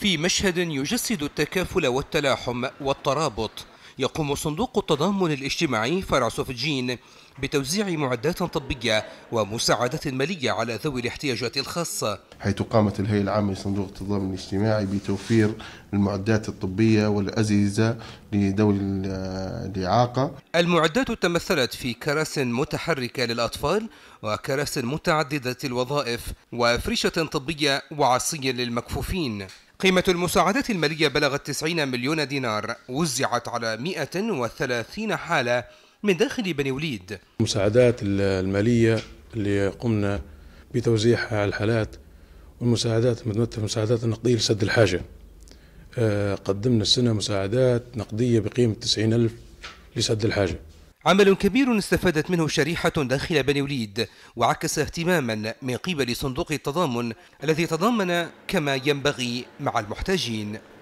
في مشهد يجسد التكافل والتلاحم والترابط يقوم صندوق التضامن الاجتماعي فرع سوفجين بتوزيع معدات طبية ومساعدات مالية على ذوي الاحتياجات الخاصة حيث قامت الهيئة العامة لصندوق التضامن الاجتماعي بتوفير المعدات الطبية والأزيزة لذوي الإعاقة المعدات تمثلت في كراس متحركة للأطفال وكراس متعددة الوظائف وفرشة طبية وعصي للمكفوفين قيمة المساعدات المالية بلغت 90 مليون دينار وزعت على 130 حالة من داخل بني وليد المساعدات المالية اللي قمنا بتوزيعها على الحالات والمساعدات المتمثلة في المساعدات النقدية لسد الحاجة آه، قدمنا السنة مساعدات نقدية بقيمة 90 ألف لسد الحاجة عمل كبير استفادت منه شريحة داخل بني وليد وعكس اهتماما من قبل صندوق التضامن الذي تضامن كما ينبغي مع المحتاجين